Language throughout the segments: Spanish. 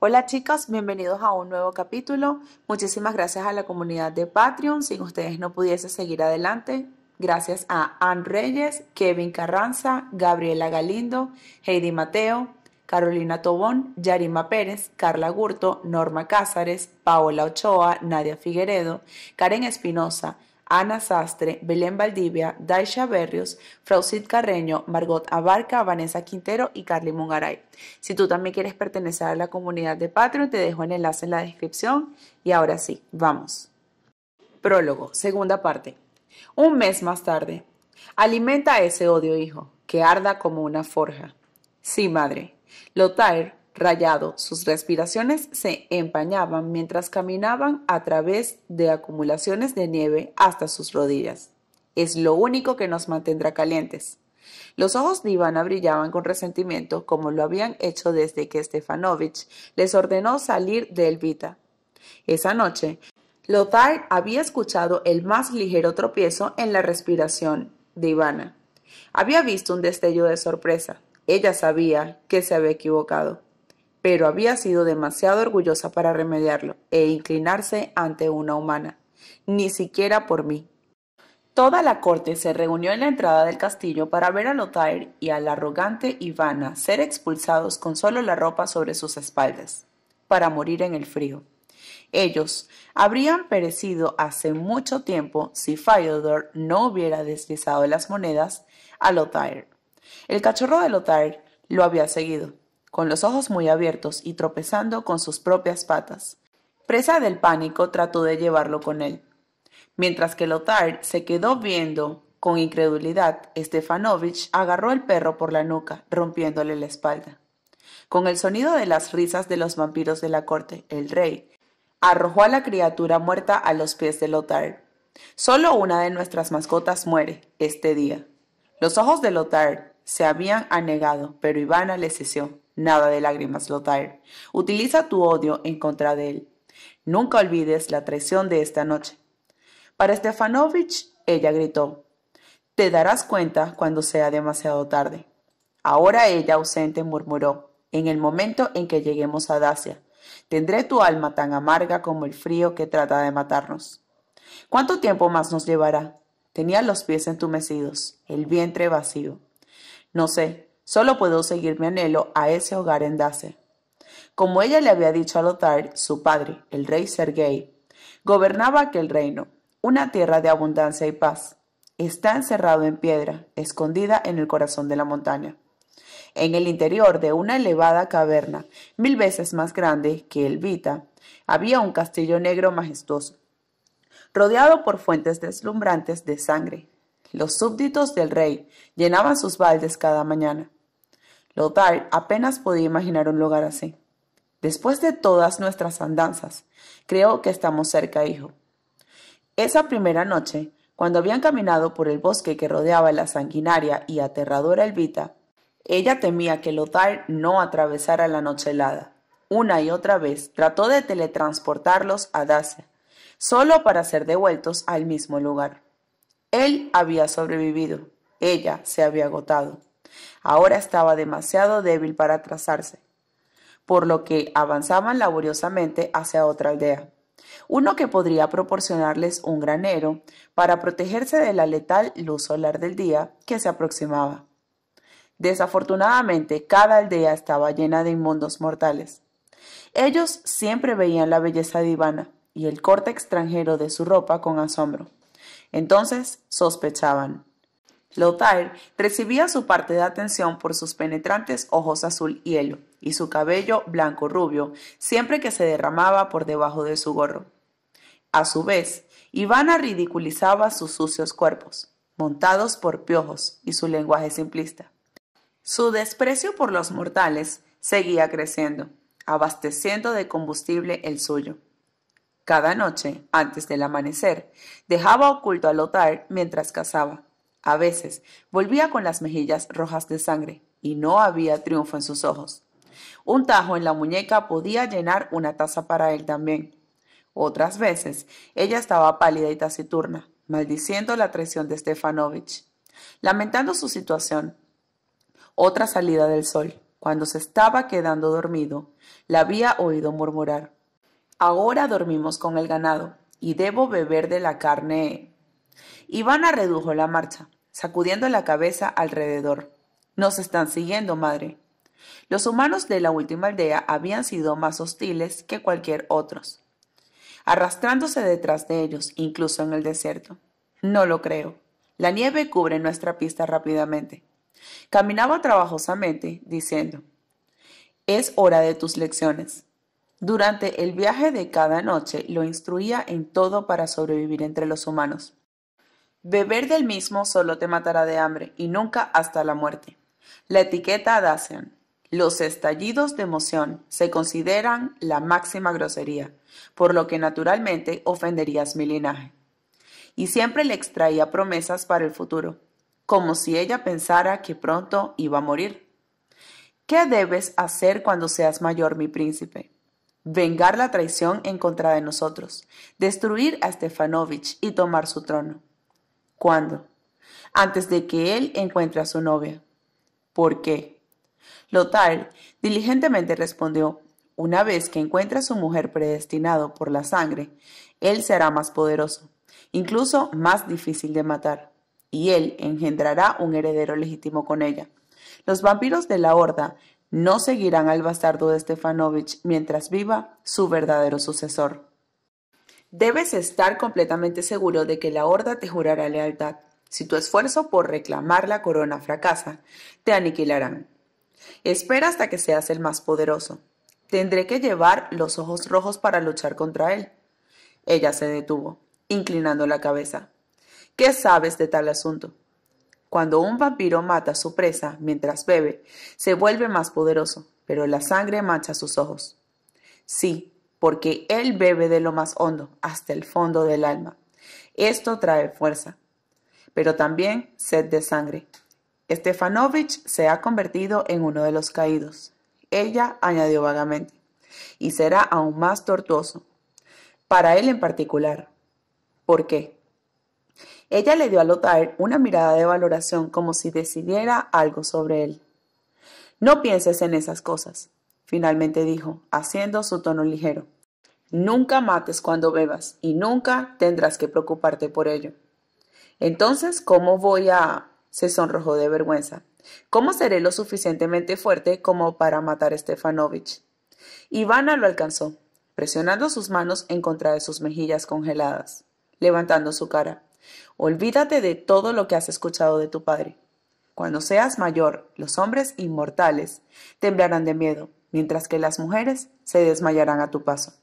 Hola chicas, bienvenidos a un nuevo capítulo. Muchísimas gracias a la comunidad de Patreon. Sin ustedes no pudiese seguir adelante. Gracias a Ann Reyes, Kevin Carranza, Gabriela Galindo, Heidi Mateo, Carolina Tobón, Yarima Pérez, Carla Gurto, Norma Cázares, Paola Ochoa, Nadia Figueredo, Karen Espinosa, Ana Sastre, Belén Valdivia, Daisha Berrios, Fraucid Carreño, Margot Abarca, Vanessa Quintero y Carly Mungaray. Si tú también quieres pertenecer a la comunidad de Patreon, te dejo el enlace en la descripción. Y ahora sí, vamos. Prólogo, segunda parte. Un mes más tarde. Alimenta ese odio, hijo, que arda como una forja. Sí, madre. Lotair rayado. Sus respiraciones se empañaban mientras caminaban a través de acumulaciones de nieve hasta sus rodillas. Es lo único que nos mantendrá calientes. Los ojos de Ivana brillaban con resentimiento, como lo habían hecho desde que Stefanovich les ordenó salir de Elvita. Esa noche, Lothar había escuchado el más ligero tropiezo en la respiración de Ivana. Había visto un destello de sorpresa. Ella sabía que se había equivocado pero había sido demasiado orgullosa para remediarlo e inclinarse ante una humana, ni siquiera por mí. Toda la corte se reunió en la entrada del castillo para ver a Lothair y al arrogante Ivana ser expulsados con solo la ropa sobre sus espaldas, para morir en el frío. Ellos habrían perecido hace mucho tiempo si Fyodor no hubiera deslizado las monedas a Lothair. El cachorro de Lothair lo había seguido, con los ojos muy abiertos y tropezando con sus propias patas. Presa del pánico, trató de llevarlo con él. Mientras que Lothar se quedó viendo con incredulidad, Stefanovich agarró al perro por la nuca, rompiéndole la espalda. Con el sonido de las risas de los vampiros de la corte, el rey arrojó a la criatura muerta a los pies de Lothar. Solo una de nuestras mascotas muere este día. Los ojos de Lothar se habían anegado, pero Ivana le cesió nada de lágrimas, Lothar. Utiliza tu odio en contra de él. Nunca olvides la traición de esta noche. Para Stefanovich, ella gritó, te darás cuenta cuando sea demasiado tarde. Ahora ella ausente murmuró, en el momento en que lleguemos a Dacia, tendré tu alma tan amarga como el frío que trata de matarnos. ¿Cuánto tiempo más nos llevará? Tenía los pies entumecidos, el vientre vacío. No sé, Solo puedo seguir mi anhelo a ese hogar en Dace. Como ella le había dicho a Lothar, su padre, el rey Sergei, gobernaba aquel reino, una tierra de abundancia y paz. Está encerrado en piedra, escondida en el corazón de la montaña. En el interior de una elevada caverna, mil veces más grande que el Vita, había un castillo negro majestuoso, rodeado por fuentes deslumbrantes de sangre. Los súbditos del rey llenaban sus baldes cada mañana Lothar apenas podía imaginar un lugar así. Después de todas nuestras andanzas, creo que estamos cerca, hijo. Esa primera noche, cuando habían caminado por el bosque que rodeaba la sanguinaria y aterradora Elvita, ella temía que Lothar no atravesara la noche helada. Una y otra vez trató de teletransportarlos a Dacia, solo para ser devueltos al mismo lugar. Él había sobrevivido, ella se había agotado ahora estaba demasiado débil para trazarse, por lo que avanzaban laboriosamente hacia otra aldea, uno que podría proporcionarles un granero para protegerse de la letal luz solar del día que se aproximaba. Desafortunadamente, cada aldea estaba llena de inmundos mortales. Ellos siempre veían la belleza divana y el corte extranjero de su ropa con asombro. Entonces sospechaban. Lothair recibía su parte de atención por sus penetrantes ojos azul hielo y su cabello blanco rubio, siempre que se derramaba por debajo de su gorro. A su vez, Ivana ridiculizaba sus sucios cuerpos, montados por piojos, y su lenguaje simplista. Su desprecio por los mortales seguía creciendo, abasteciendo de combustible el suyo. Cada noche, antes del amanecer, dejaba oculto a Lothar mientras cazaba a veces volvía con las mejillas rojas de sangre y no había triunfo en sus ojos. Un tajo en la muñeca podía llenar una taza para él también. Otras veces ella estaba pálida y taciturna, maldiciendo la traición de Stefanovich, lamentando su situación. Otra salida del sol, cuando se estaba quedando dormido, la había oído murmurar. Ahora dormimos con el ganado y debo beber de la carne Ivana redujo la marcha, sacudiendo la cabeza alrededor. Nos están siguiendo, madre. Los humanos de la última aldea habían sido más hostiles que cualquier otros, arrastrándose detrás de ellos, incluso en el desierto. No lo creo. La nieve cubre nuestra pista rápidamente. Caminaba trabajosamente, diciendo, es hora de tus lecciones. Durante el viaje de cada noche lo instruía en todo para sobrevivir entre los humanos. Beber del mismo solo te matará de hambre y nunca hasta la muerte. La etiqueta Dacian, Los estallidos de emoción se consideran la máxima grosería, por lo que naturalmente ofenderías mi linaje. Y siempre le extraía promesas para el futuro, como si ella pensara que pronto iba a morir. ¿Qué debes hacer cuando seas mayor, mi príncipe? Vengar la traición en contra de nosotros, destruir a Stefanovich y tomar su trono. ¿Cuándo? Antes de que él encuentre a su novia. ¿Por qué? Lothar diligentemente respondió, una vez que encuentre a su mujer predestinado por la sangre, él será más poderoso, incluso más difícil de matar, y él engendrará un heredero legítimo con ella. Los vampiros de la Horda no seguirán al bastardo de Stefanovich mientras viva su verdadero sucesor. Debes estar completamente seguro de que la horda te jurará lealtad. Si tu esfuerzo por reclamar la corona fracasa, te aniquilarán. Espera hasta que seas el más poderoso. Tendré que llevar los ojos rojos para luchar contra él. Ella se detuvo, inclinando la cabeza. ¿Qué sabes de tal asunto? Cuando un vampiro mata a su presa mientras bebe, se vuelve más poderoso, pero la sangre mancha sus ojos. Sí, porque Él bebe de lo más hondo, hasta el fondo del alma. Esto trae fuerza, pero también sed de sangre. Stefanovich se ha convertido en uno de los caídos. Ella añadió vagamente, y será aún más tortuoso, para él en particular. ¿Por qué? Ella le dio a Lothar una mirada de valoración como si decidiera algo sobre él. No pienses en esas cosas. Finalmente dijo, haciendo su tono ligero, Nunca mates cuando bebas y nunca tendrás que preocuparte por ello. Entonces, ¿cómo voy a...? se sonrojó de vergüenza. ¿Cómo seré lo suficientemente fuerte como para matar a Stefanovich? Ivana lo alcanzó, presionando sus manos en contra de sus mejillas congeladas, levantando su cara. Olvídate de todo lo que has escuchado de tu padre. Cuando seas mayor, los hombres inmortales temblarán de miedo mientras que las mujeres se desmayarán a tu paso.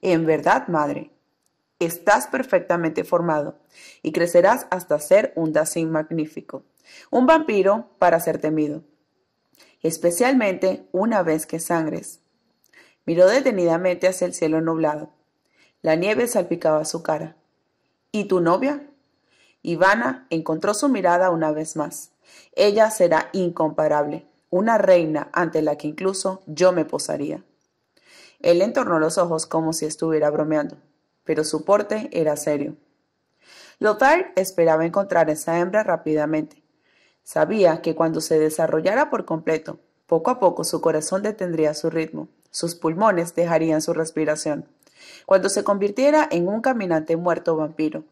En verdad, madre, estás perfectamente formado y crecerás hasta ser un Dacín magnífico, un vampiro para ser temido, especialmente una vez que sangres. Miró detenidamente hacia el cielo nublado. La nieve salpicaba su cara. ¿Y tu novia? Ivana encontró su mirada una vez más. Ella será incomparable una reina ante la que incluso yo me posaría. Él entornó los ojos como si estuviera bromeando, pero su porte era serio. Lothar esperaba encontrar a esa hembra rápidamente. Sabía que cuando se desarrollara por completo, poco a poco su corazón detendría su ritmo, sus pulmones dejarían su respiración. Cuando se convirtiera en un caminante muerto vampiro,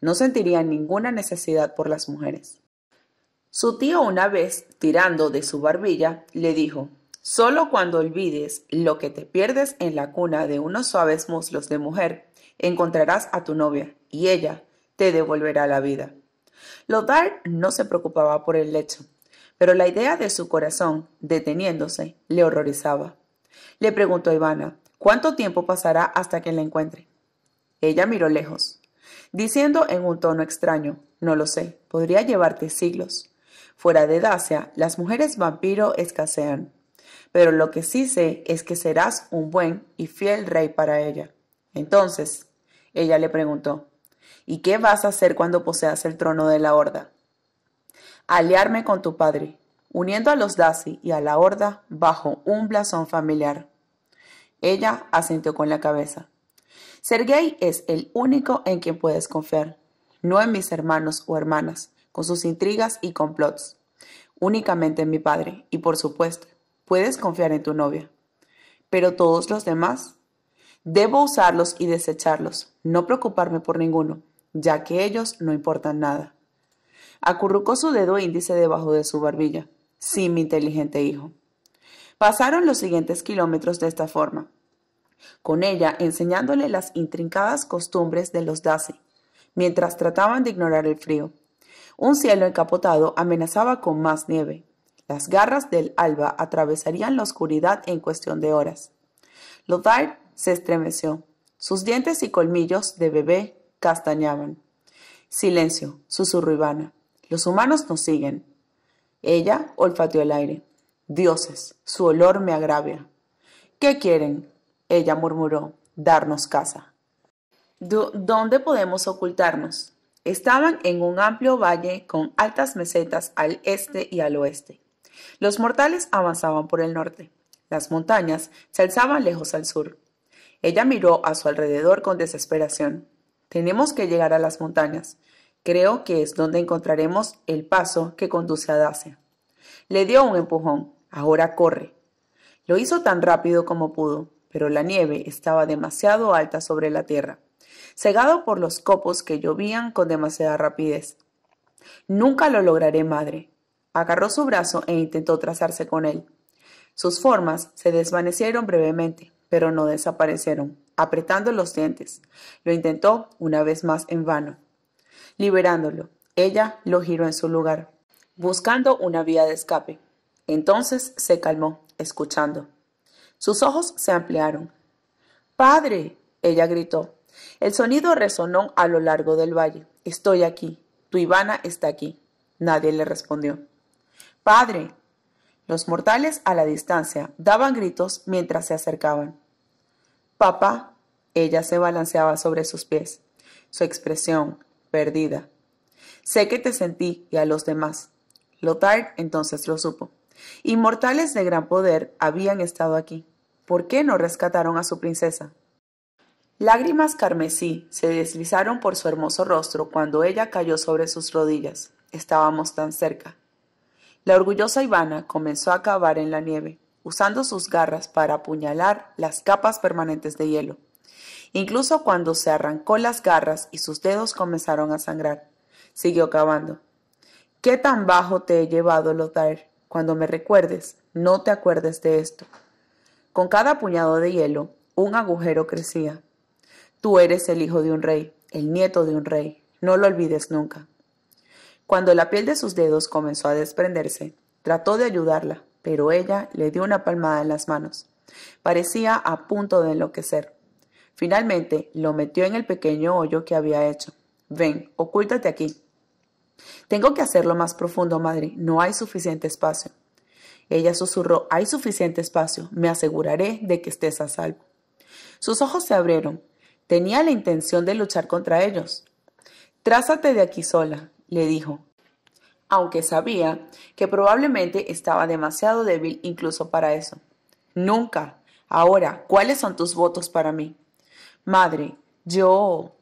no sentiría ninguna necesidad por las mujeres. Su tío una vez, tirando de su barbilla, le dijo, Solo cuando olvides lo que te pierdes en la cuna de unos suaves muslos de mujer, encontrarás a tu novia y ella te devolverá la vida. Lothar no se preocupaba por el lecho, pero la idea de su corazón, deteniéndose, le horrorizaba. Le preguntó a Ivana, ¿cuánto tiempo pasará hasta que la encuentre? Ella miró lejos, diciendo en un tono extraño, no lo sé, podría llevarte siglos. Fuera de Dacia, las mujeres vampiro escasean, pero lo que sí sé es que serás un buen y fiel rey para ella. Entonces, ella le preguntó, ¿y qué vas a hacer cuando poseas el trono de la Horda? Aliarme con tu padre, uniendo a los Daci y a la Horda bajo un blasón familiar. Ella asintió con la cabeza. Sergei es el único en quien puedes confiar, no en mis hermanos o hermanas con sus intrigas y complots. Únicamente en mi padre, y por supuesto, puedes confiar en tu novia. Pero todos los demás, debo usarlos y desecharlos, no preocuparme por ninguno, ya que ellos no importan nada. Acurrucó su dedo índice debajo de su barbilla. Sí, mi inteligente hijo. Pasaron los siguientes kilómetros de esta forma, con ella enseñándole las intrincadas costumbres de los Daci, mientras trataban de ignorar el frío. Un cielo encapotado amenazaba con más nieve. Las garras del alba atravesarían la oscuridad en cuestión de horas. Lothar se estremeció. Sus dientes y colmillos de bebé castañaban. Silencio, susurró Ivana. Los humanos nos siguen. Ella olfateó el aire. Dioses, su olor me agravia. ¿Qué quieren? Ella murmuró. Darnos casa. ¿Dónde podemos ocultarnos? Estaban en un amplio valle con altas mesetas al este y al oeste. Los mortales avanzaban por el norte. Las montañas se alzaban lejos al sur. Ella miró a su alrededor con desesperación. Tenemos que llegar a las montañas. Creo que es donde encontraremos el paso que conduce a Dacia. Le dio un empujón. Ahora corre. Lo hizo tan rápido como pudo, pero la nieve estaba demasiado alta sobre la tierra cegado por los copos que llovían con demasiada rapidez. Nunca lo lograré, madre. Agarró su brazo e intentó trazarse con él. Sus formas se desvanecieron brevemente, pero no desaparecieron, apretando los dientes. Lo intentó una vez más en vano. Liberándolo, ella lo giró en su lugar, buscando una vía de escape. Entonces se calmó, escuchando. Sus ojos se ampliaron. Padre, ella gritó. El sonido resonó a lo largo del valle. Estoy aquí. Tu Ivana está aquí. Nadie le respondió. Padre. Los mortales a la distancia daban gritos mientras se acercaban. Papá. Ella se balanceaba sobre sus pies. Su expresión, perdida. Sé que te sentí y a los demás. Lothar entonces lo supo. Inmortales de gran poder habían estado aquí. ¿Por qué no rescataron a su princesa? Lágrimas carmesí se deslizaron por su hermoso rostro cuando ella cayó sobre sus rodillas. Estábamos tan cerca. La orgullosa Ivana comenzó a cavar en la nieve, usando sus garras para apuñalar las capas permanentes de hielo. Incluso cuando se arrancó las garras y sus dedos comenzaron a sangrar, siguió cavando. ¿Qué tan bajo te he llevado, Lothar? Cuando me recuerdes, no te acuerdes de esto. Con cada puñado de hielo, un agujero crecía, Tú eres el hijo de un rey, el nieto de un rey, no lo olvides nunca. Cuando la piel de sus dedos comenzó a desprenderse, trató de ayudarla, pero ella le dio una palmada en las manos. Parecía a punto de enloquecer. Finalmente lo metió en el pequeño hoyo que había hecho. Ven, ocúltate aquí. Tengo que hacerlo más profundo, madre. No hay suficiente espacio. Ella susurró, hay suficiente espacio. Me aseguraré de que estés a salvo. Sus ojos se abrieron Tenía la intención de luchar contra ellos. Trázate de aquí sola, le dijo, aunque sabía que probablemente estaba demasiado débil incluso para eso. Nunca. Ahora, ¿cuáles son tus votos para mí? Madre, yo...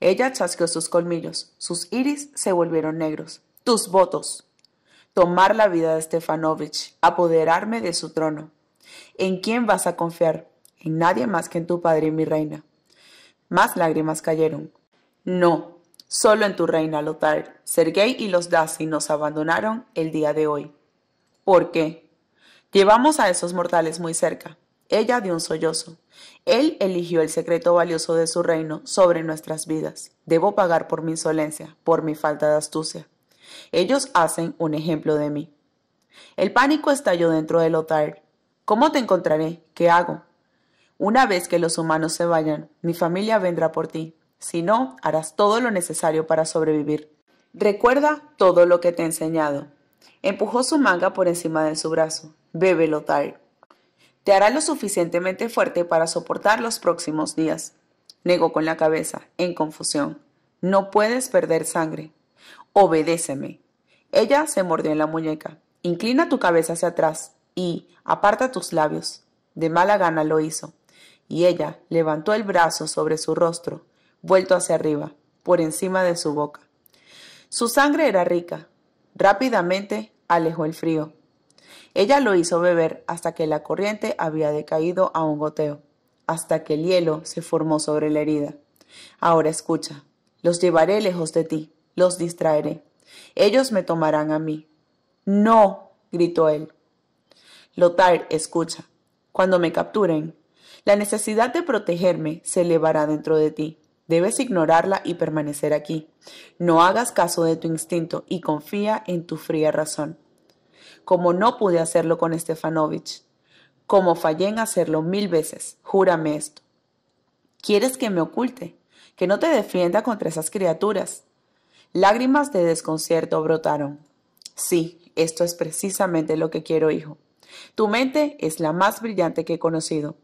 Ella chasqueó sus colmillos. Sus iris se volvieron negros. Tus votos. Tomar la vida de Stefanovich. Apoderarme de su trono. ¿En quién vas a confiar? En nadie más que en tu padre y mi reina. Más lágrimas cayeron. No, solo en tu reina, Lothar. Sergei y los Daci nos abandonaron el día de hoy. ¿Por qué? Llevamos a esos mortales muy cerca. Ella dio un sollozo. Él eligió el secreto valioso de su reino sobre nuestras vidas. Debo pagar por mi insolencia, por mi falta de astucia. Ellos hacen un ejemplo de mí. El pánico estalló dentro de Lothar. ¿Cómo te encontraré? ¿Qué hago? Una vez que los humanos se vayan, mi familia vendrá por ti. Si no, harás todo lo necesario para sobrevivir. Recuerda todo lo que te he enseñado. Empujó su manga por encima de su brazo. Bébelo, Ty. Te hará lo suficientemente fuerte para soportar los próximos días. Negó con la cabeza, en confusión. No puedes perder sangre. Obedéceme. Ella se mordió en la muñeca. Inclina tu cabeza hacia atrás y aparta tus labios. De mala gana lo hizo y ella levantó el brazo sobre su rostro, vuelto hacia arriba, por encima de su boca. Su sangre era rica. Rápidamente alejó el frío. Ella lo hizo beber hasta que la corriente había decaído a un goteo, hasta que el hielo se formó sobre la herida. Ahora escucha, los llevaré lejos de ti, los distraeré. Ellos me tomarán a mí. No, gritó él. Lothar, escucha. Cuando me capturen, la necesidad de protegerme se elevará dentro de ti. Debes ignorarla y permanecer aquí. No hagas caso de tu instinto y confía en tu fría razón. Como no pude hacerlo con Stefanovich, como fallé en hacerlo mil veces, júrame esto. ¿Quieres que me oculte? ¿Que no te defienda contra esas criaturas? Lágrimas de desconcierto brotaron. Sí, esto es precisamente lo que quiero, hijo. Tu mente es la más brillante que he conocido.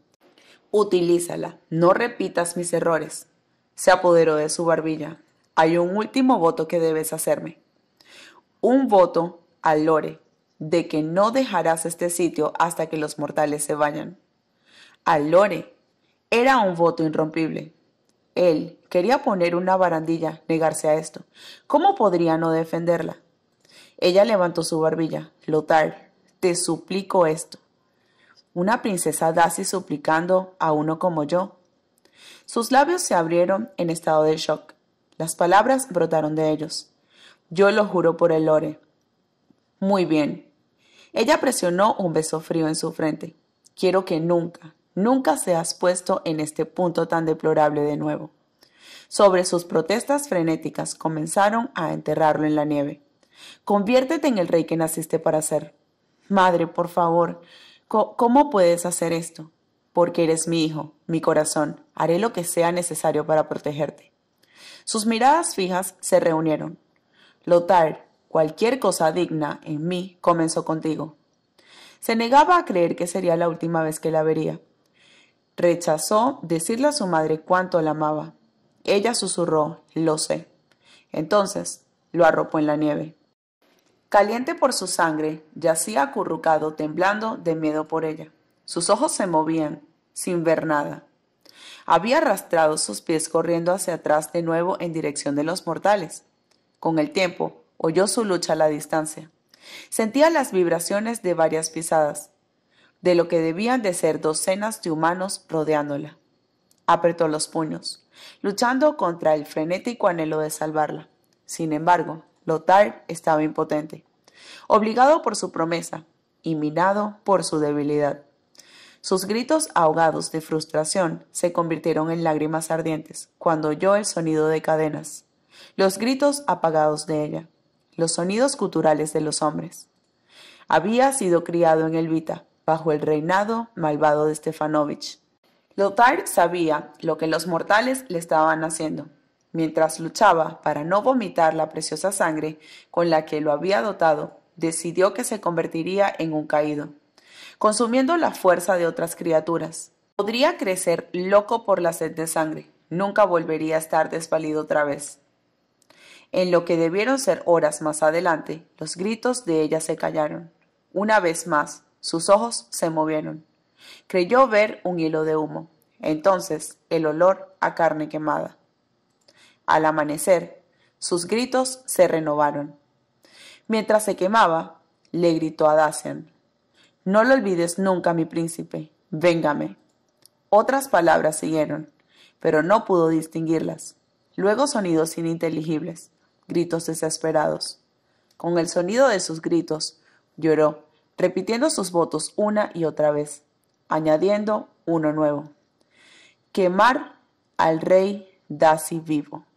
Utilízala, no repitas mis errores. Se apoderó de su barbilla. Hay un último voto que debes hacerme. Un voto a Lore de que no dejarás este sitio hasta que los mortales se vayan. A Lore era un voto irrompible. Él quería poner una barandilla, negarse a esto. ¿Cómo podría no defenderla? Ella levantó su barbilla. Lothar, te suplico esto una princesa dazi suplicando a uno como yo. Sus labios se abrieron en estado de shock. Las palabras brotaron de ellos. Yo lo juro por el lore. Muy bien. Ella presionó un beso frío en su frente. Quiero que nunca, nunca seas puesto en este punto tan deplorable de nuevo. Sobre sus protestas frenéticas comenzaron a enterrarlo en la nieve. Conviértete en el rey que naciste para ser. Madre, por favor, ¿Cómo puedes hacer esto? Porque eres mi hijo, mi corazón, haré lo que sea necesario para protegerte. Sus miradas fijas se reunieron. Lotar, cualquier cosa digna en mí comenzó contigo. Se negaba a creer que sería la última vez que la vería. Rechazó decirle a su madre cuánto la amaba. Ella susurró, lo sé. Entonces lo arropó en la nieve. Caliente por su sangre, yacía acurrucado, temblando de miedo por ella. Sus ojos se movían, sin ver nada. Había arrastrado sus pies corriendo hacia atrás de nuevo en dirección de los mortales. Con el tiempo, oyó su lucha a la distancia. Sentía las vibraciones de varias pisadas, de lo que debían de ser docenas de humanos rodeándola. Apretó los puños, luchando contra el frenético anhelo de salvarla. Sin embargo, Lothar estaba impotente, obligado por su promesa y minado por su debilidad. Sus gritos ahogados de frustración se convirtieron en lágrimas ardientes cuando oyó el sonido de cadenas, los gritos apagados de ella, los sonidos culturales de los hombres. Había sido criado en Elvita, bajo el reinado malvado de Stefanovich. Lothar sabía lo que los mortales le estaban haciendo Mientras luchaba para no vomitar la preciosa sangre con la que lo había dotado, decidió que se convertiría en un caído, consumiendo la fuerza de otras criaturas. Podría crecer loco por la sed de sangre, nunca volvería a estar desvalido otra vez. En lo que debieron ser horas más adelante, los gritos de ella se callaron. Una vez más, sus ojos se movieron. Creyó ver un hilo de humo. Entonces, el olor a carne quemada al amanecer, sus gritos se renovaron. Mientras se quemaba, le gritó a Dacian, No lo olvides nunca, mi príncipe, véngame. Otras palabras siguieron, pero no pudo distinguirlas. Luego sonidos ininteligibles, gritos desesperados. Con el sonido de sus gritos, lloró, repitiendo sus votos una y otra vez, añadiendo uno nuevo. Quemar al rey Daci vivo.